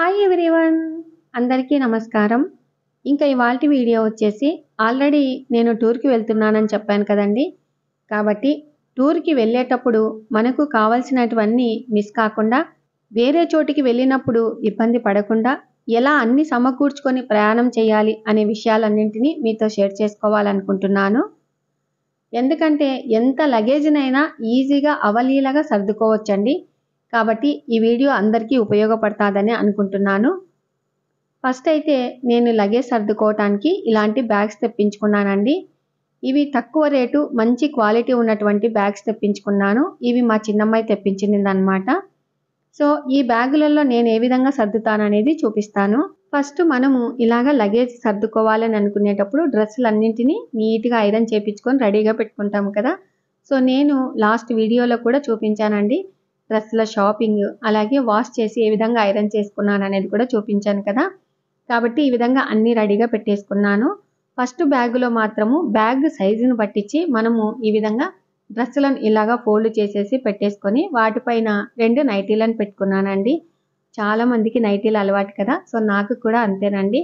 hi everyone అందరికీ నమస్కారం ఇంకా ఇవాళ వీడియో వచ్చేసి ఆల్రెడీ నేను టూర్కి వెళ్తున్నానని చెప్పాను కదండి కాబట్టి టూర్కి వెళ్ళేటప్పుడు మనకు కావాల్సినటువన్నీ మిస్ కాకుండా వేరే చోటికి వెళ్ళినప్పుడు ఇబ్బంది పడకుండా ఎలా అన్ని సమకూర్చుకొని ప్రయాణం చేయాలి అనే విషయాలన్నింటినీ మీతో షేర్ చేసుకోవాలనుకుంటున్నాను ఎందుకంటే ఎంత లగేజ్నైనా ఈజీగా అవలీలగా సర్దుకోవచ్చండి కాబట్టి ఈ వీడియో అందరికీ ఉపయోగపడుతుందని అనుకుంటున్నాను ఫస్ట్ అయితే నేను లగేజ్ సర్దుకోవటానికి ఇలాంటి బ్యాగ్స్ తెప్పించుకున్నానండి ఇవి తక్కువ రేటు మంచి క్వాలిటీ ఉన్నటువంటి బ్యాగ్స్ తెప్పించుకున్నాను ఇవి మా చిన్నమ్మాయి తెప్పించింది అనమాట సో ఈ బ్యాగులలో నేను ఏ విధంగా సర్దుతాననేది చూపిస్తాను ఫస్ట్ మనము ఇలాగ లగేజ్ సర్దుకోవాలని అనుకునేటప్పుడు డ్రెస్సులు అన్నింటినీ నీట్గా ఐరన్ చేపించుకొని రెడీగా పెట్టుకుంటాము కదా సో నేను లాస్ట్ వీడియోలో కూడా చూపించానండి డ్రెస్ల షాపింగ్ అలాగే వాష్ చేసి ఏ విధంగా ఐరన్ చేసుకున్నాను అనేది కూడా చూపించాను కదా కాబట్టి ఈ విధంగా అన్ని రెడీగా పెట్టేసుకున్నాను ఫస్ట్ బ్యాగులో మాత్రము బ్యాగ్ సైజును పట్టించి మనము ఈ విధంగా డ్రెస్సులను ఇలాగా ఫోల్డ్ చేసేసి పెట్టేసుకొని వాటిపైన రెండు నైటీలను పెట్టుకున్నానండి చాలామందికి నైటీలు అలవాటు కదా సో నాకు కూడా అంతేనండి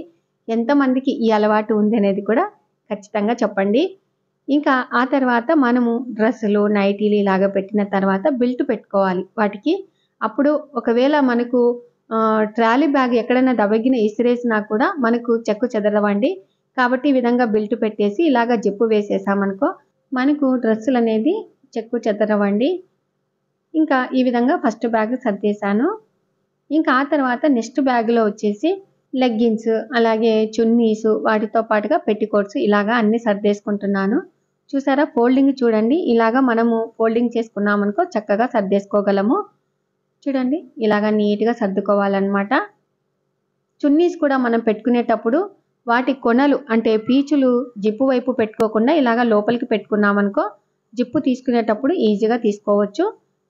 ఎంతమందికి ఈ అలవాటు ఉంది అనేది కూడా ఖచ్చితంగా చెప్పండి ఇంకా ఆ తర్వాత మనము డ్రెస్సులు నైటీలు ఇలాగ పెట్టిన తర్వాత బెల్ట్ పెట్టుకోవాలి వాటికి అప్పుడు ఒకవేళ మనకు ట్రాలీ బ్యాగ్ ఎక్కడైనా దవగిన ఇసిరేసినా కూడా మనకు చెక్కు చెదరవండి కాబట్టి ఈ విధంగా బెల్ట్ పెట్టేసి ఇలాగ జిప్పు వేసేసామనుకో మనకు డ్రెస్సులు అనేది చెక్కు చెదరవండి ఇంకా ఈ విధంగా ఫస్ట్ బ్యాగ్ సర్దేశాను ఇంకా ఆ తర్వాత నెక్స్ట్ బ్యాగ్లో వచ్చేసి లెగ్గిన్స్ అలాగే చున్నీసు వాటితో పాటుగా పెట్టికోట్స్ ఇలాగా అన్ని సర్దేసుకుంటున్నాను చూసారా ఫోల్డింగ్ చూడండి ఇలాగా మనము ఫోల్డింగ్ చేసుకున్నామనుకో చక్కగా సర్దేసుకోగలము చూడండి ఇలాగా నీట్గా సర్దుకోవాలన్నమాట చున్నీస్ కూడా మనం పెట్టుకునేటప్పుడు వాటి కొనలు అంటే పీచులు జిప్పు వైపు పెట్టుకోకుండా ఇలాగ లోపలికి పెట్టుకున్నామనుకో జిప్పు తీసుకునేటప్పుడు ఈజీగా తీసుకోవచ్చు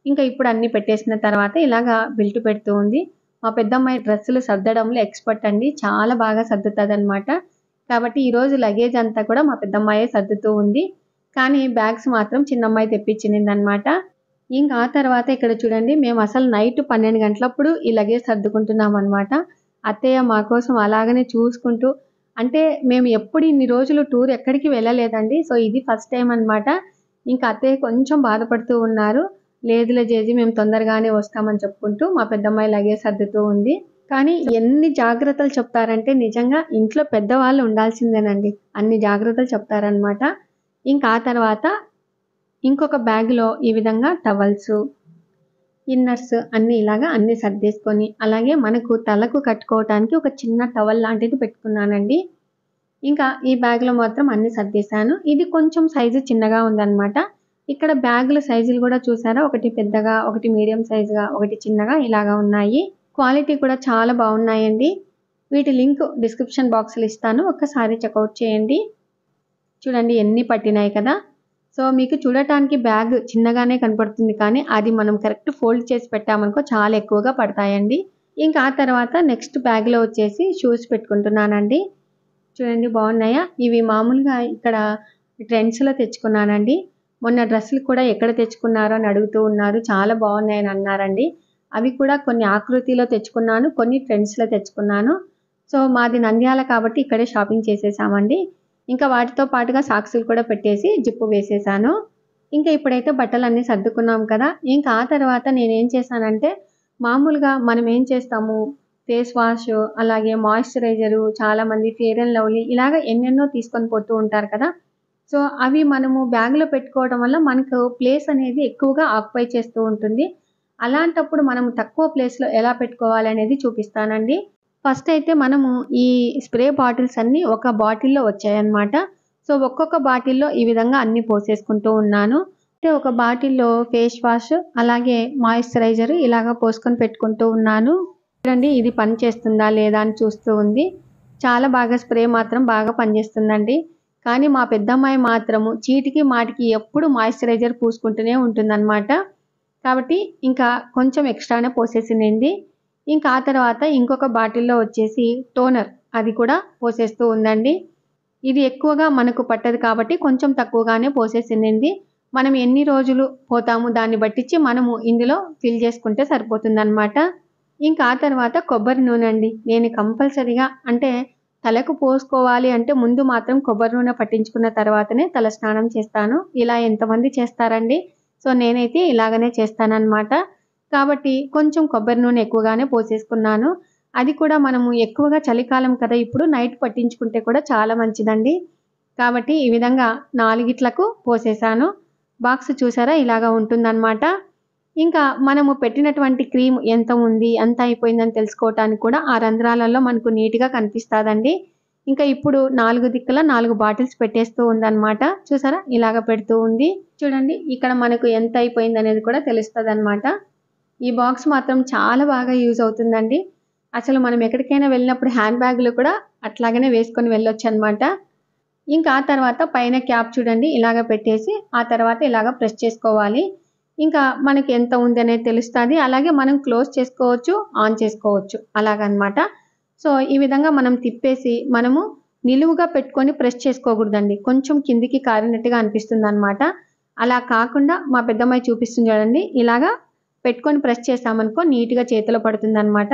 ఇంకా ఇప్పుడు అన్ని పెట్టేసిన తర్వాత ఇలాగ బిల్ట్ పెడుతూ ఉంది మా పెద్దమ్మాయి డ్రెస్సులు సర్దడంలో ఎక్స్పర్ట్ అండి చాలా బాగా సర్దుతుంది కాబట్టి ఈరోజు లగేజ్ అంతా కూడా మా పెద్దమ్మాయే సర్దుతూ ఉంది కానీ బ్యాగ్స్ మాత్రం చిన్నమ్మాయి తెప్పించింది అనమాట ఇంకా ఆ తర్వాత ఇక్కడ చూడండి మేము అసలు నైట్ పన్నెండు గంటలప్పుడు ఈ లగేజ్ సర్దుకుంటున్నాం అనమాట అత్తయ్య మా కోసం అలాగనే చూసుకుంటూ అంటే మేము ఎప్పుడు ఇన్ని రోజులు టూర్ ఎక్కడికి వెళ్ళలేదండి సో ఇది ఫస్ట్ టైం అనమాట ఇంకా అత్తయ్య కొంచెం బాధపడుతూ ఉన్నారు లేదులే చేసి మేము తొందరగానే వస్తామని చెప్పుకుంటూ మా పెద్దమ్మాయి లగేజ్ సర్దుతూ ఉంది కానీ ఎన్ని జాగ్రత్తలు చెప్తారంటే నిజంగా ఇంట్లో పెద్దవాళ్ళు ఉండాల్సిందేనండి అన్ని జాగ్రత్తలు చెప్తారనమాట ఇంకా ఆ తర్వాత ఇంకొక బ్యాగ్లో ఈ విధంగా టవల్స్ ఇన్నర్స్ అన్నీ ఇలాగా అన్నీ సర్దేసుకొని అలాగే మనకు తలకు కట్టుకోవటానికి ఒక చిన్న టవల్ లాంటిది పెట్టుకున్నానండి ఇంకా ఈ బ్యాగ్లో మాత్రం అన్నీ సర్దేశాను ఇది కొంచెం సైజు చిన్నగా ఉందన్నమాట ఇక్కడ బ్యాగుల సైజులు కూడా చూసారా ఒకటి పెద్దగా ఒకటి మీడియం సైజుగా ఒకటి చిన్నగా ఇలాగా ఉన్నాయి క్వాలిటీ కూడా చాలా బాగున్నాయండి వీటి లింక్ డిస్క్రిప్షన్ బాక్స్లో ఇస్తాను ఒక్కసారి చెక్అవుట్ చేయండి చూడండి ఎన్ని పట్టినాయి కదా సో మీకు చూడటానికి బ్యాగ్ చిన్నగానే కనపడుతుంది కానీ అది మనం కరెక్ట్ ఫోల్డ్ చేసి పెట్టామనుకో చాలా ఎక్కువగా పడతాయండి ఇంకా ఆ తర్వాత నెక్స్ట్ బ్యాగ్లో వచ్చేసి షూస్ పెట్టుకుంటున్నానండి చూడండి బాగున్నాయా ఇవి మామూలుగా ఇక్కడ ట్రెండ్స్లో తెచ్చుకున్నానండి మొన్న డ్రెస్సులు కూడా ఎక్కడ తెచ్చుకున్నారో అని అడుగుతూ ఉన్నారు చాలా బాగున్నాయని అన్నారండి అవి కూడా కొన్ని ఆకృతిలో తెచ్చుకున్నాను కొన్ని ట్రెండ్స్లో తెచ్చుకున్నాను సో మాది నంద్యాల కాబట్టి ఇక్కడే షాపింగ్ చేసేసామండి ఇంకా వాటితో పాటుగా సాక్సులు కూడా పెట్టేసి జిప్పు వేసేసాను ఇంకా ఇప్పుడైతే బట్టలన్నీ సర్దుకున్నాం కదా ఇంకా ఆ తర్వాత నేనేం చేశానంటే మామూలుగా మనం ఏం చేస్తాము ఫేస్ వాష్ అలాగే మాయిశ్చరైజరు చాలామంది ఫేర్ అండ్ లవ్లీ ఇలాగ ఎన్నెన్నో తీసుకొని పోతూ ఉంటారు కదా సో అవి మనము బ్యాగ్లో పెట్టుకోవడం వల్ల మనకు ప్లేస్ అనేది ఎక్కువగా ఆక్యుపై చేస్తూ ఉంటుంది అలాంటప్పుడు మనం తక్కువ ప్లేస్లో ఎలా పెట్టుకోవాలి అనేది చూపిస్తానండి ఫస్ట్ అయితే మనము ఈ స్ప్రే బాటిల్స్ అన్నీ ఒక బాటిల్లో వచ్చాయన్నమాట సో ఒక్కొక్క బాటిల్లో ఈ విధంగా అన్ని పోసేసుకుంటూ ఉన్నాను అయితే ఒక బాటిల్లో ఫేస్ వాష్ అలాగే మాయిశ్చరైజర్ ఇలాగ పోసుకొని పెట్టుకుంటూ ఉన్నాను చూడండి ఇది పని చేస్తుందా లేదా అని చూస్తూ ఉంది చాలా బాగా స్ప్రే మాత్రం బాగా పనిచేస్తుందండి కానీ మా పెద్దమ్మాయి మాత్రము చీటికి మాటికి ఎప్పుడు మాయిశ్చరైజర్ పూసుకుంటూనే ఉంటుందన్నమాట కాబట్టి ఇంకా కొంచెం ఎక్స్ట్రానే పోసేసింది ఇంకా ఆ తర్వాత ఇంకొక బాటిల్లో వచ్చేసి టోనర్ అది కూడా పోసేస్తూ ఉందండి ఇది ఎక్కువగా మనకు పట్టదు కాబట్టి కొంచెం తక్కువగానే పోసేసింది మనం ఎన్ని రోజులు పోతాము దాన్ని బట్టించి మనము ఇందులో ఫిల్ చేసుకుంటే సరిపోతుందనమాట ఇంకా ఆ తర్వాత కొబ్బరి నూనె అండి నేను కంపల్సరిగా అంటే తలకు పోసుకోవాలి అంటే ముందు మాత్రం కొబ్బరి నూనె పట్టించుకున్న తర్వాతనే తల స్నానం చేస్తాను ఇలా ఎంతమంది చేస్తారండి సో నేనైతే ఇలాగనే చేస్తానన్నమాట కాబట్టి కొంచెం కొబ్బరి నూనె ఎక్కువగానే పోసేసుకున్నాను అది కూడా మనము ఎక్కువగా చలికాలం కదా ఇప్పుడు నైట్ పట్టించుకుంటే కూడా చాలా మంచిదండి కాబట్టి ఈ విధంగా నాలుగిట్లకు పోసేసాను బాక్స్ చూసారా ఇలాగా ఉంటుందన్నమాట ఇంకా మనము పెట్టినటువంటి క్రీమ్ ఎంత ఉంది ఎంత అయిపోయిందని తెలుసుకోవటానికి కూడా ఆ రంధ్రాలలో మనకు నీట్గా కనిపిస్తుందండి ఇంకా ఇప్పుడు నాలుగు దిక్కుల నాలుగు బాటిల్స్ పెట్టేస్తూ ఉందన్నమాట చూసారా ఇలాగ పెడుతూ ఉంది చూడండి ఇక్కడ మనకు ఎంత అయిపోయింది అనేది కూడా తెలుస్తుంది ఈ బాక్స్ మాత్రం చాలా బాగా యూజ్ అవుతుందండి అసలు మనం ఎక్కడికైనా వెళ్ళినప్పుడు హ్యాండ్ బ్యాగ్లు కూడా అట్లాగనే వేసుకొని వెళ్ళొచ్చు అనమాట ఇంకా ఆ తర్వాత పైన క్యాప్ చూడండి ఇలాగ పెట్టేసి ఆ తర్వాత ఇలాగ ప్రెస్ చేసుకోవాలి ఇంకా మనకి ఎంత ఉంది అనేది తెలుస్తుంది అలాగే మనం క్లోజ్ చేసుకోవచ్చు ఆన్ చేసుకోవచ్చు అలాగనమాట సో ఈ విధంగా మనం తిప్పేసి మనము నిలువుగా పెట్టుకొని ప్రెస్ చేసుకోకూడదండి కొంచెం కిందికి కారినట్టుగా అనిపిస్తుంది అలా కాకుండా మా పెద్దమ్మాయి చూపిస్తుంది చూడండి ఇలాగా పెట్టుకొని ప్రెస్ చేసామనుకో నీట్గా చేతిలో పడుతుంది అనమాట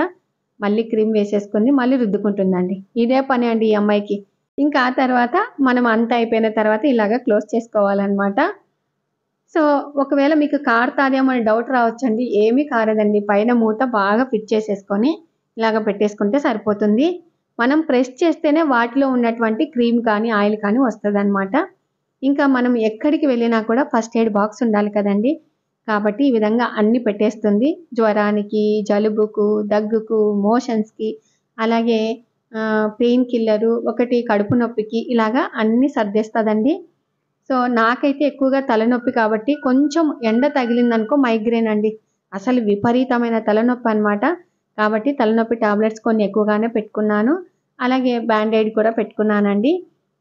మళ్ళీ క్రీమ్ వేసేసుకుంది మళ్ళీ రుద్దుకుంటుందండి ఇదే పని అండి ఈ అమ్మాయికి ఇంకా ఆ తర్వాత మనం అంత అయిపోయిన తర్వాత ఇలాగ క్లోజ్ చేసుకోవాలన్నమాట సో ఒకవేళ మీకు కారుతాదేమో అని డౌట్ రావచ్చండి ఏమీ కారదండి పైన మూత బాగా ఫిట్ చేసేసుకొని ఇలాగ పెట్టేసుకుంటే సరిపోతుంది మనం ప్రెస్ చేస్తేనే వాటిలో ఉన్నటువంటి క్రీమ్ కానీ ఆయిల్ కానీ వస్తుంది ఇంకా మనం ఎక్కడికి వెళ్ళినా కూడా ఫస్ట్ ఎయిడ్ బాక్స్ ఉండాలి కదండి కాబట్టి ఈ విధంగా అన్ని పెట్టేస్తుంది జ్వరానికి జలుబుకు దగ్గుకు మోషన్స్కి అలాగే పెయిన్ కిల్లరు ఒకటి కడుపు నొప్పికి ఇలాగా అన్ని సర్దేస్తుందండి సో నాకైతే ఎక్కువగా తలనొప్పి కాబట్టి కొంచెం ఎండ తగిలిందనుకో మైగ్రేన్ అండి అసలు విపరీతమైన తలనొప్పి అనమాట కాబట్టి తలనొప్పి టాబ్లెట్స్ కొన్ని ఎక్కువగానే పెట్టుకున్నాను అలాగే బ్యాండేడ్ కూడా పెట్టుకున్నానండి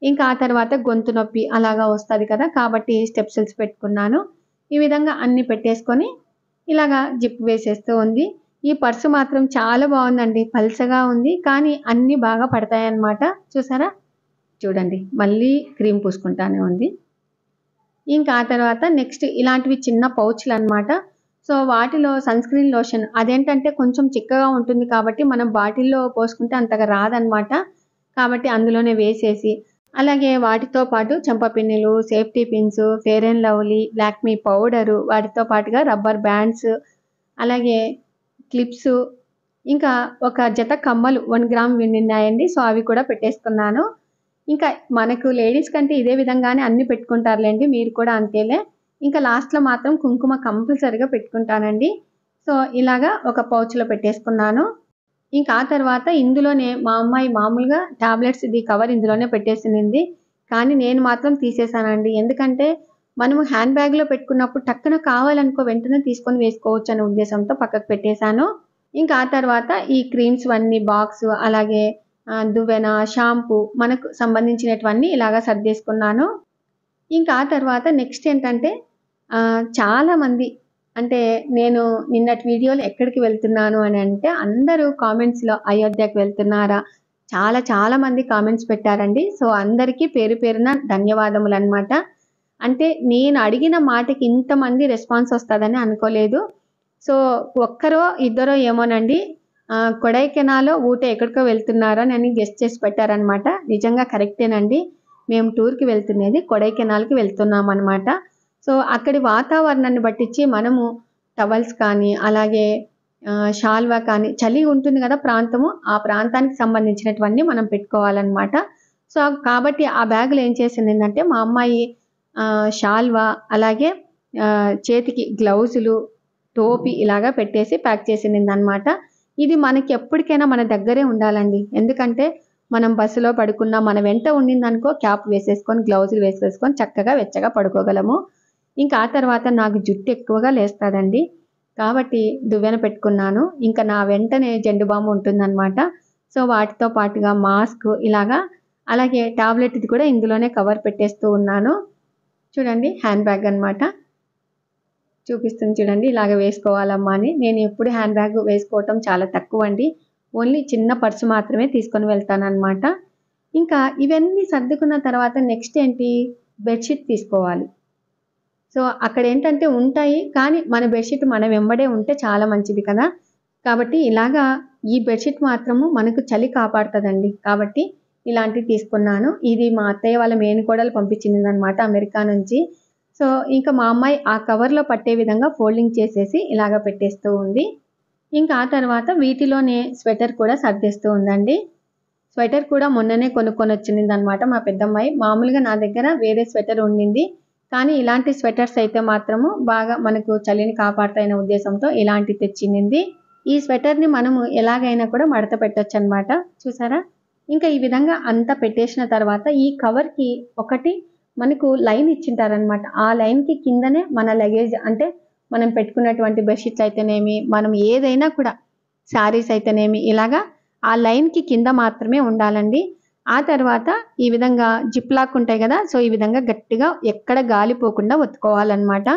ఇంకా ఆ తర్వాత గొంతు నొప్పి అలాగా వస్తుంది కదా కాబట్టి స్టెప్సిల్స్ పెట్టుకున్నాను ఈ విధంగా అన్ని పెట్టేసుకొని ఇలాగా జిప్ వేసేస్తూ ఉంది ఈ పర్సు మాత్రం చాలా బాగుందండి పల్చగా ఉంది కానీ అన్నీ బాగా పడతాయన్నమాట చూసారా చూడండి మళ్ళీ క్రీమ్ పూసుకుంటానే ఉంది ఇంకా ఆ తర్వాత నెక్స్ట్ ఇలాంటివి చిన్న పౌచ్లు అనమాట సో వాటిలో సన్ స్క్రీన్ లోషన్ అదేంటంటే కొంచెం చిక్కగా ఉంటుంది కాబట్టి మనం బాటిల్లో పోసుకుంటే అంతగా రాదనమాట కాబట్టి అందులోనే వేసేసి అలాగే వాటితో పాటు చెంపపిన్నులు safety pins fair and lovely Lakme powder వాటితో పాటుగా రబ్బర్ బ్యాండ్స్ అలాగే క్లిప్స్ ఇంకా ఒక జత కమ్మలు వన్ గ్రామ్ ఉన్నాయండి సో అవి కూడా పెట్టేసుకున్నాను ఇంకా మనకు లేడీస్ కంటే ఇదే విధంగానే అన్ని పెట్టుకుంటారులేండి మీరు కూడా అంతేలే ఇంకా లాస్ట్లో మాత్రం కుంకుమ కంపల్సరిగా పెట్టుకుంటానండి సో ఇలాగా ఒక పౌచ్లో పెట్టేసుకున్నాను ఇంకా ఆ తర్వాత ఇందులోనే మా అమ్మాయి మామూలుగా టాబ్లెట్స్ ఇది కవర్ ఇందులోనే పెట్టేసింది కానీ నేను మాత్రం తీసేసానండి ఎందుకంటే మనము హ్యాండ్ బ్యాగ్లో పెట్టుకున్నప్పుడు టక్కున కావాలనుకో వెంటనే తీసుకొని వేసుకోవచ్చు అనే ఉద్దేశంతో పక్కకు పెట్టేశాను ఇంకా ఆ తర్వాత ఈ క్రీమ్స్ అన్నీ బాక్స్ అలాగే దువ్వెన షాంపూ మనకు సంబంధించినటువన్నీ ఇలాగా సర్దేసుకున్నాను ఇంకా ఆ తర్వాత నెక్స్ట్ ఏంటంటే చాలామంది అంటే నేను నిన్నటి వీడియోలో ఎక్కడికి వెళ్తున్నాను అని అంటే అందరూ కామెంట్స్లో అయోధ్యకు వెళ్తున్నారా చాలా చాలా మంది కామెంట్స్ పెట్టారండి సో అందరికీ పేరు పేరున ధన్యవాదములు అనమాట అంటే నేను అడిగిన మాటకి ఇంతమంది రెస్పాన్స్ వస్తుందని అనుకోలేదు సో ఒక్కరో ఇద్దరో ఏమోనండి కొడైకెనాలో ఊట ఎక్కడికో వెళ్తున్నారో అని గెస్ట్ చేసి పెట్టారనమాట నిజంగా కరెక్టేనండి మేము టూర్కి వెళ్తున్నది కొడైకెనాల్కి వెళ్తున్నాం అనమాట సో అక్కడి వాతావరణాన్ని బట్టించి మనము టవల్స్ కానీ అలాగే షాల్వా కానీ చలి ఉంటుంది కదా ప్రాంతము ఆ ప్రాంతానికి సంబంధించినటువన్నీ మనం పెట్టుకోవాలన్నమాట సో కాబట్టి ఆ బ్యాగులు ఏం చేసింది ఏంటంటే మా అమ్మాయి షాల్వా అలాగే చేతికి గ్లౌజులు టోపీ ఇలాగా పెట్టేసి ప్యాక్ చేసింది అనమాట ఇది మనకి ఎప్పటికైనా మన దగ్గరే ఉండాలండి ఎందుకంటే మనం బస్సులో పడుకున్నా మన వెంట ఉండిందనుకో క్యాప్ వేసేసుకొని గ్లౌజులు వేసేసుకొని చక్కగా వెచ్చగా పడుకోగలము ఇంకా ఆ తర్వాత నాకు జుట్టు ఎక్కువగా లేస్తుందండి కాబట్టి దువ్వెన పెట్టుకున్నాను ఇంకా నా వెంటనే జెండు బాంబు ఉంటుందన్నమాట సో వాటితో పాటుగా మాస్క్ ఇలాగా అలాగే టాబ్లెట్ కూడా ఇందులోనే కవర్ పెట్టేస్తూ ఉన్నాను చూడండి హ్యాండ్ బ్యాగ్ అనమాట చూపిస్తుంది చూడండి ఇలాగ వేసుకోవాలమ్మా అని నేను ఎప్పుడు హ్యాండ్ బ్యాగ్ వేసుకోవటం చాలా తక్కువ అండి ఓన్లీ చిన్న పర్సు మాత్రమే తీసుకొని వెళ్తానమాట ఇంకా ఇవన్నీ సర్దుకున్న తర్వాత నెక్స్ట్ ఏంటి బెడ్షీట్ తీసుకోవాలి సో అక్కడ ఏంటంటే ఉంటాయి కానీ మన బెడ్షీట్ మనం వెంబడే ఉంటే చాలా మంచిది కదా కాబట్టి ఇలాగా ఈ బెడ్షీట్ మాత్రము మనకు చలి కాపాడుతుందండి కాబట్టి ఇలాంటివి తీసుకున్నాను ఇది మా అత్తయ్య వాళ్ళ కూడా పంపించింది అనమాట అమెరికా నుంచి సో ఇంకా మా అమ్మాయి ఆ కవర్లో పట్టే విధంగా ఫోల్డింగ్ చేసేసి ఇలాగ పెట్టేస్తూ ఉంది ఇంకా ఆ తర్వాత వీటిలోనే స్వెటర్ కూడా సర్దేస్తూ ఉందండి స్వెటర్ కూడా మొన్ననే కొనుక్కొని వచ్చింది అనమాట మా పెద్దమ్మాయి మామూలుగా నా దగ్గర వేరే స్వెటర్ ఉండింది కానీ ఇలాంటి స్వెటర్స్ అయితే మాత్రము బాగా మనకు చలిని కాపాడతాయనే ఉద్దేశంతో ఇలాంటి తెచ్చింది ఈ స్వెటర్ని మనము ఎలాగైనా కూడా మడత పెట్టచ్చు అనమాట చూసారా ఇంకా ఈ విధంగా అంత పెట్టేసిన తర్వాత ఈ కవర్కి ఒకటి మనకు లైన్ ఇచ్చింటారనమాట ఆ లైన్కి కిందనే మన లగేజ్ అంటే మనం పెట్టుకున్నటువంటి బెడ్షీట్స్ అయితేనేమి మనం ఏదైనా కూడా శారీస్ అయితేనేమి ఇలాగా ఆ లైన్కి కింద మాత్రమే ఉండాలండి ఆ తర్వాత ఈ విధంగా జిప్ లాక్ ఉంటాయి కదా సో ఈ విధంగా గట్టిగా ఎక్కడ గాలిపోకుండా ఒత్తుకోవాలన్నమాట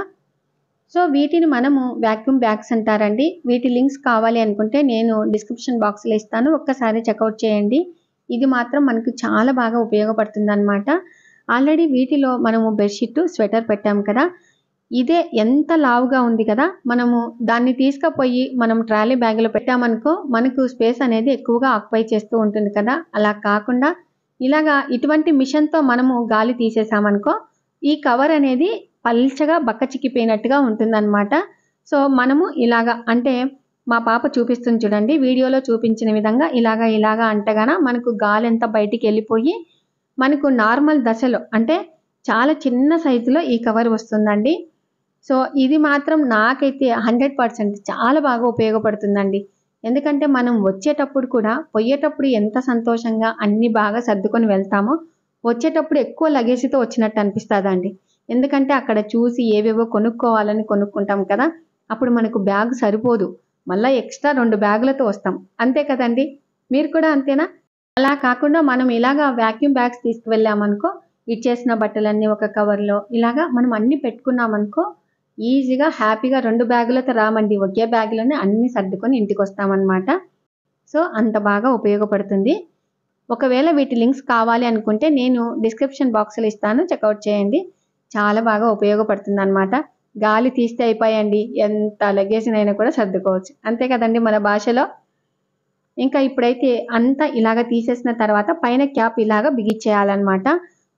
సో వీటిని మనము వ్యాక్యూమ్ బ్యాగ్స్ అంటారండి వీటి లింక్స్ కావాలి అనుకుంటే నేను డిస్క్రిప్షన్ బాక్స్లో ఇస్తాను ఒక్కసారి చెక్అవుట్ చేయండి ఇది మాత్రం మనకు చాలా బాగా ఉపయోగపడుతుంది అనమాట ఆల్రెడీ వీటిలో మనము బెడ్షీట్ స్వెటర్ పెట్టాము కదా ఇదే ఎంత లావుగా ఉంది కదా మనము దాన్ని తీసుకుపోయి మనం ట్రాలీ బ్యాగ్లో పెట్టామనుకో మనకు స్పేస్ అనేది ఎక్కువగా ఆక్యుపై చేస్తూ ఉంటుంది కదా అలా కాకుండా ఇలాగా ఇటువంటి మిషన్తో మనము గాలి తీసేసామనుకో ఈ కవర్ అనేది పల్చగా బక్క చిక్కిపోయినట్టుగా ఉంటుందన్నమాట సో మనము ఇలాగా అంటే మా పాప చూపిస్తుంది చూడండి వీడియోలో చూపించిన విధంగా ఇలాగా ఇలాగా అంటగానే మనకు గాలి ఎంత బయటికి వెళ్ళిపోయి మనకు నార్మల్ దశలో అంటే చాలా చిన్న సైజులో ఈ కవర్ వస్తుందండి సో ఇది మాత్రం నాకైతే హండ్రెడ్ పర్సెంట్ చాలా బాగా ఉపయోగపడుతుందండి ఎందుకంటే మనం వచ్చేటప్పుడు కూడా పోయేటప్పుడు ఎంత సంతోషంగా అన్ని బాగా సర్దుకొని వెళ్తామో వచ్చేటప్పుడు ఎక్కువ లగేజ్తో వచ్చినట్టు అనిపిస్తుందండి ఎందుకంటే అక్కడ చూసి ఏవేవో కొనుక్కోవాలని కొనుక్కుంటాం కదా అప్పుడు మనకు బ్యాగ్ సరిపోదు మళ్ళీ ఎక్స్ట్రా రెండు బ్యాగులతో వస్తాం అంతే కదండి మీరు కూడా అంతేనా అలా కాకుండా మనం ఇలాగా వ్యాక్యూమ్ బ్యాగ్స్ తీసుకువెళ్ళామనుకో ఇచ్చేసిన బట్టలన్నీ ఒక కవర్లో ఇలాగా మనం అన్ని పెట్టుకున్నామనుకో ఈజీగా హ్యాపీగా రెండు బ్యాగులతో రామండి ఒకే బ్యాగులోనే అన్ని సర్దుకొని ఇంటికి వస్తామన్నమాట సో అంత బాగా ఉపయోగపడుతుంది ఒకవేళ వీటి లింక్స్ కావాలి అనుకుంటే నేను డిస్క్రిప్షన్ బాక్స్లో ఇస్తాను చెక్అవుట్ చేయండి చాలా బాగా ఉపయోగపడుతుంది అనమాట గాలి తీస్తే అయిపోయండి ఎంత లగేజ్నైనా కూడా సర్దుకోవచ్చు అంతే కదండి మన భాషలో ఇంకా ఇప్పుడైతే అంతా ఇలాగ తీసేసిన తర్వాత పైన క్యాప్ ఇలాగ బిగిచ్చేయాలన్నమాట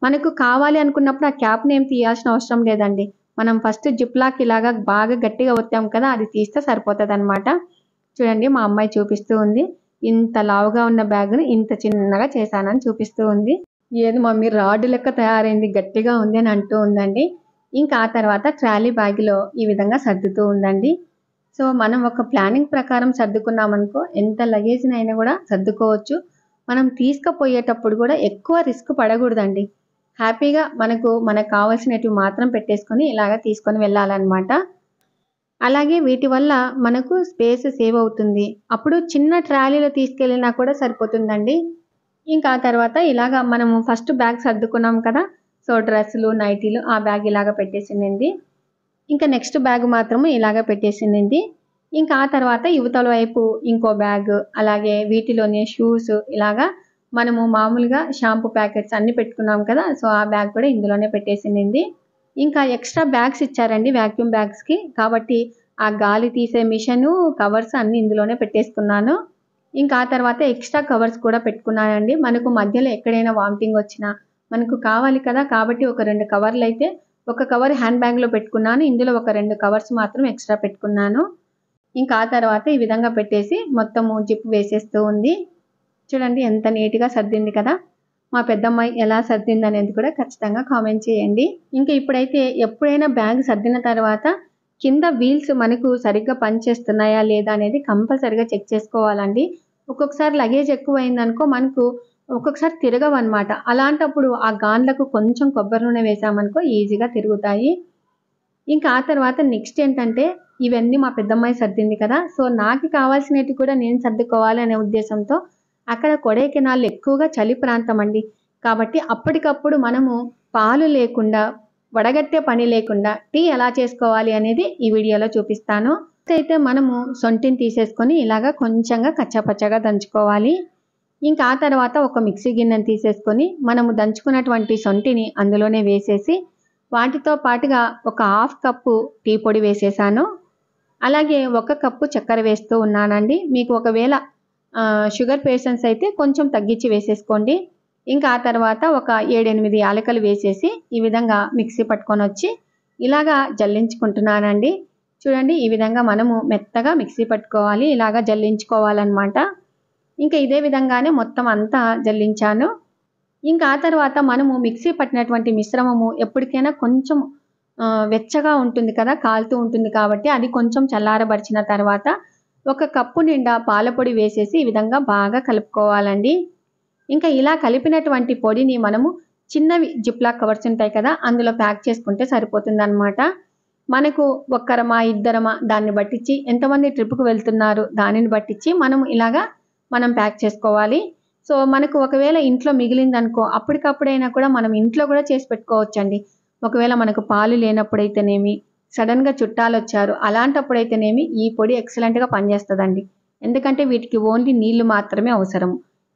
మనకు కావాలి అనుకున్నప్పుడు ఆ క్యాప్ని ఏం తీయాల్సిన అవసరం లేదండి మనం ఫస్ట్ జిప్లాక్ ఇలాగా బాగా గట్టిగా ఒత్తాం కదా అది తీస్తే సరిపోతుంది అనమాట చూడండి మా అమ్మాయి చూపిస్తూ ఉంది ఇంత లావుగా ఉన్న బ్యాగ్ను ఇంత చిన్నగా చేశానని చూపిస్తూ ఉంది ఏది మమ్మీ రాడ్ లెక్క తయారైంది గట్టిగా ఉంది అని అంటూ ఉందండి ఇంకా ఆ తర్వాత ట్రాలీ బ్యాగ్లో ఈ విధంగా సర్దుతూ ఉందండి సో మనం ఒక ప్లానింగ్ ప్రకారం సర్దుకున్నామనుకో ఎంత లగేజ్ని అయినా కూడా సర్దుకోవచ్చు మనం తీసుకుపోయేటప్పుడు కూడా ఎక్కువ రిస్క్ పడకూడదండి హ్యాపీగా మనకు మనకు కావాల్సినవి మాత్రం పెట్టేసుకొని ఇలాగ తీసుకొని వెళ్ళాలన్నమాట అలాగే వీటి వల్ల మనకు స్పేస్ సేవ్ అవుతుంది అప్పుడు చిన్న ట్రాలీలో తీసుకెళ్ళినా కూడా సరిపోతుందండి ఇంకా తర్వాత ఇలాగ మనము ఫస్ట్ బ్యాగ్ సర్దుకున్నాం కదా సో డ్రెస్సులు నైటీలు ఆ బ్యాగ్ ఇలాగ పెట్టేసింది ఇంకా నెక్స్ట్ బ్యాగ్ మాత్రము ఇలాగ పెట్టేసింది ఇంకా ఆ తర్వాత యువతల వైపు ఇంకో బ్యాగ్ అలాగే వీటిలోనే షూస్ ఇలాగా మనము మామూలుగా షాంపూ ప్యాకెట్స్ అన్నీ పెట్టుకున్నాం కదా సో ఆ బ్యాగ్ కూడా ఇందులోనే పెట్టేసింది ఇంకా ఎక్స్ట్రా బ్యాగ్స్ ఇచ్చారండి వ్యాక్యూమ్ బ్యాగ్స్కి కాబట్టి ఆ గాలి తీసే మిషను కవర్స్ అన్ని ఇందులోనే పెట్టేసుకున్నాను ఇంకా ఆ తర్వాత ఎక్స్ట్రా కవర్స్ కూడా పెట్టుకున్నానండి మనకు మధ్యలో ఎక్కడైనా వామిటింగ్ వచ్చినా మనకు కావాలి కదా కాబట్టి ఒక రెండు కవర్లు అయితే ఒక కవర్ హ్యాండ్ బ్యాగ్లో పెట్టుకున్నాను ఇందులో ఒక రెండు కవర్స్ మాత్రం ఎక్స్ట్రా పెట్టుకున్నాను ఇంకా ఆ తర్వాత ఈ విధంగా పెట్టేసి మొత్తము జిప్ వేసేస్తూ ఉంది చూడండి ఎంత నీట్గా సర్దింది కదా మా పెద్దమ్మాయి ఎలా సర్దింది అనేది కూడా ఖచ్చితంగా కామెంట్ చేయండి ఇంకా ఇప్పుడైతే ఎప్పుడైనా బ్యాగ్ సర్దిన తర్వాత కింద వీల్స్ మనకు సరిగ్గా పనిచేస్తున్నాయా లేదా అనేది కంపల్సరిగా చెక్ చేసుకోవాలండి ఒక్కొక్కసారి లగేజ్ ఎక్కువైందనుకో మనకు ఒక్కొక్కసారి తిరగవన్నమాట అలాంటప్పుడు ఆ గాన్లకు కొంచెం కొబ్బరి నూనె వేసామనుకో ఈజీగా తిరుగుతాయి ఇంకా ఆ తర్వాత నెక్స్ట్ ఏంటంటే ఇవన్నీ మా పెద్దమ్మాయి సర్దింది కదా సో నాకు కావాల్సినవి కూడా నేను సర్దుకోవాలనే ఉద్దేశంతో అక్కడ కొడైకెనాల్ ఎక్కువగా చలి ప్రాంతం అండి కాబట్టి అప్పటికప్పుడు మనము పాలు లేకుండా వడగట్టే పని లేకుండా టీ ఎలా చేసుకోవాలి అనేది ఈ వీడియోలో చూపిస్తాను అయితే మనము సొంటిని తీసేసుకొని ఇలాగా కొంచెంగా కచ్చపచ్చగా దంచుకోవాలి ఇంకా ఆ తర్వాత ఒక మిక్సీ గిన్నెను తీసేసుకొని మనము దంచుకున్నటువంటి సొంటిని అందులోనే వేసేసి వాటితో పాటుగా ఒక హాఫ్ కప్పు టీ పొడి వేసేసాను అలాగే ఒక కప్పు చక్కెర వేస్తూ ఉన్నానండి మీకు ఒకవేళ షుగర్ పేషెంట్స్ అయితే కొంచెం తగ్గించి వేసేసుకోండి ఇంకా ఆ తర్వాత ఒక ఏడెనిమిది యాలకలు వేసేసి ఈ విధంగా మిక్సీ పట్టుకొని వచ్చి ఇలాగా జల్లించుకుంటున్నానండి చూడండి ఈ విధంగా మనము మెత్తగా మిక్సీ పట్టుకోవాలి ఇలాగా జల్లించుకోవాలన్నమాట ఇంకా ఇదే విధంగానే మొత్తం అంతా జల్లించాను ఇంకా ఆ తర్వాత మనము మిక్సీ పట్టినటువంటి మిశ్రమము ఎప్పటికైనా కొంచెం వెచ్చగా ఉంటుంది కదా కాలుతూ ఉంటుంది కాబట్టి అది కొంచెం చల్లారబరిచిన తర్వాత ఒక కప్పు నిండా పాలపొడి వేసేసి ఈ విధంగా బాగా కలుపుకోవాలండి ఇంకా ఇలా కలిపినటువంటి పొడిని మనము చిన్నవి జిప్లా కవర్స్ ఉంటాయి కదా అందులో ప్యాక్ చేసుకుంటే సరిపోతుందన్నమాట మనకు ఒక్కరమా ఇద్దరమా దాన్ని బట్టించి ఎంతమంది ట్రిప్కు వెళ్తున్నారు దానిని బట్టించి మనం ఇలాగా మనం ప్యాక్ చేసుకోవాలి సో మనకు ఒకవేళ ఇంట్లో మిగిలిందనుకో అప్పటికప్పుడైనా కూడా మనం ఇంట్లో కూడా చేసి పెట్టుకోవచ్చండి ఒకవేళ మనకు పాలు లేనప్పుడైతేనేమి సడన్గా చుట్టాలు వచ్చారు అలాంటప్పుడైతేనేమి ఈ పొడి ఎక్సలెంట్గా పనిచేస్తుందండి ఎందుకంటే వీటికి ఓన్లీ నీళ్లు మాత్రమే అవసరం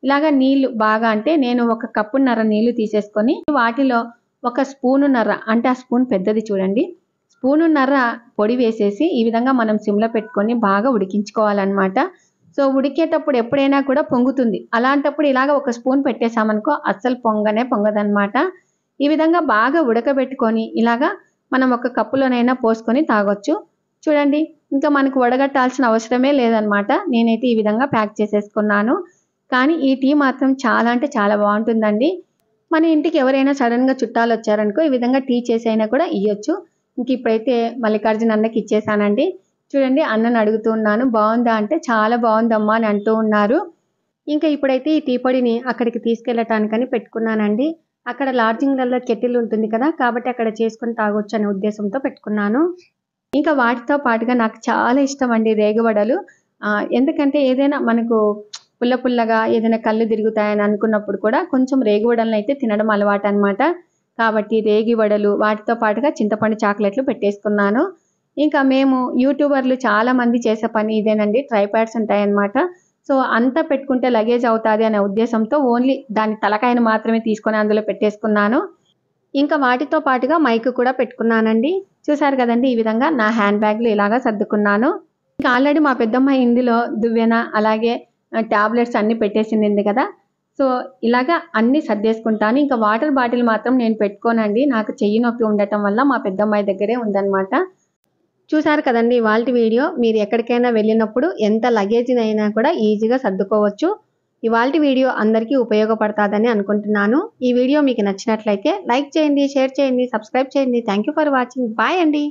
ఇలాగా నీళ్లు బాగా అంటే నేను ఒక కప్పున్నర నీళ్లు తీసేసుకొని వాటిలో ఒక స్పూనున్నర అంటే ఆ స్పూన్ పెద్దది చూడండి స్పూనున్నర పొడి వేసేసి ఈ విధంగా మనం సిమ్లో పెట్టుకొని బాగా ఉడికించుకోవాలన్నమాట సో ఉడికేటప్పుడు ఎప్పుడైనా కూడా పొంగుతుంది అలాంటప్పుడు ఇలాగ ఒక స్పూన్ పెట్టేశామనుకో అస్సలు పొంగనే పొంగదనమాట ఈ విధంగా బాగా ఉడకబెట్టుకొని ఇలాగా మనం ఒక కప్పులోనైనా పోసుకొని తాగొచ్చు చూడండి ఇంకా మనకు వడగట్టాల్సిన అవసరమే లేదనమాట నేనైతే ఈ విధంగా ప్యాక్ చేసేసుకున్నాను కానీ ఈ టీ మాత్రం చాలా అంటే చాలా బాగుంటుందండి మన ఇంటికి ఎవరైనా సడన్గా చుట్టాలు వచ్చారనుకో ఈ విధంగా టీ చేసైనా కూడా ఇవ్వచ్చు ఇంక ఇప్పుడైతే మల్లికార్జున అన్నకి ఇచ్చేసానండి చూడండి అన్నను అడుగుతూ ఉన్నాను బాగుందా అంటే చాలా బాగుందమ్మా అని అంటూ ఉన్నారు ఇంకా ఇప్పుడైతే ఈ టీ పొడిని అక్కడికి తీసుకెళ్ళటానికని పెట్టుకున్నానండి అక్కడ లాడ్జింగ్లలో కెటిల్ ఉంటుంది కదా కాబట్టి అక్కడ చేసుకొని తాగొచ్చు అనే ఉద్దేశంతో పెట్టుకున్నాను ఇంకా వాటితో పాటుగా నాకు చాలా ఇష్టం అండి రేగవడలు ఎందుకంటే ఏదైనా మనకు పుల్ల పుల్లగా ఏదైనా కళ్ళు తిరుగుతాయని అనుకున్నప్పుడు కూడా కొంచెం రేగివడలను అయితే తినడం అలవాటు అనమాట కాబట్టి రేగి వడలు వాటితో పాటుగా చింతపండు చాక్లెట్లు పెట్టేసుకున్నాను ఇంకా మేము యూట్యూబర్లు చాలామంది చేసే పని ఇదేనండి ట్రైపాడ్స్ ఉంటాయన్నమాట సో అంతా పెట్టుకుంటే లగేజ్ అవుతుంది అనే ఉద్దేశంతో ఓన్లీ దాని తలకాయను మాత్రమే తీసుకొని అందులో పెట్టేసుకున్నాను ఇంకా వాటితో పాటుగా మైక్ కూడా పెట్టుకున్నానండి చూసారు కదండి ఈ విధంగా నా హ్యాండ్ బ్యాగ్లు ఇలాగా సర్దుకున్నాను ఇంకా ఆల్రెడీ మా పెద్దమ్మ ఇందులో దువ్వెన అలాగే ట్యాబ్లెట్స్ అన్ని పెట్టేసింది కదా సో ఇలాగా అన్ని సర్దేసుకుంటాను ఇంకా వాటర్ బాటిల్ మాత్రం నేను పెట్టుకోనండి నాకు చెయ్యి నొప్పి ఉండటం వల్ల మా పెద్దమ్మాయి దగ్గరే ఉందన్నమాట చూసారు కదండి ఇవాళ వీడియో మీరు ఎక్కడికైనా వెళ్ళినప్పుడు ఎంత లగేజీనైనా కూడా ఈజీగా సర్దుకోవచ్చు ఇవాళ వీడియో అందరికీ ఉపయోగపడుతుందని అనుకుంటున్నాను ఈ వీడియో మీకు నచ్చినట్లయితే లైక్ చేయండి షేర్ చేయండి సబ్స్క్రైబ్ చేయండి థ్యాంక్ ఫర్ వాచింగ్ బాయ్ అండి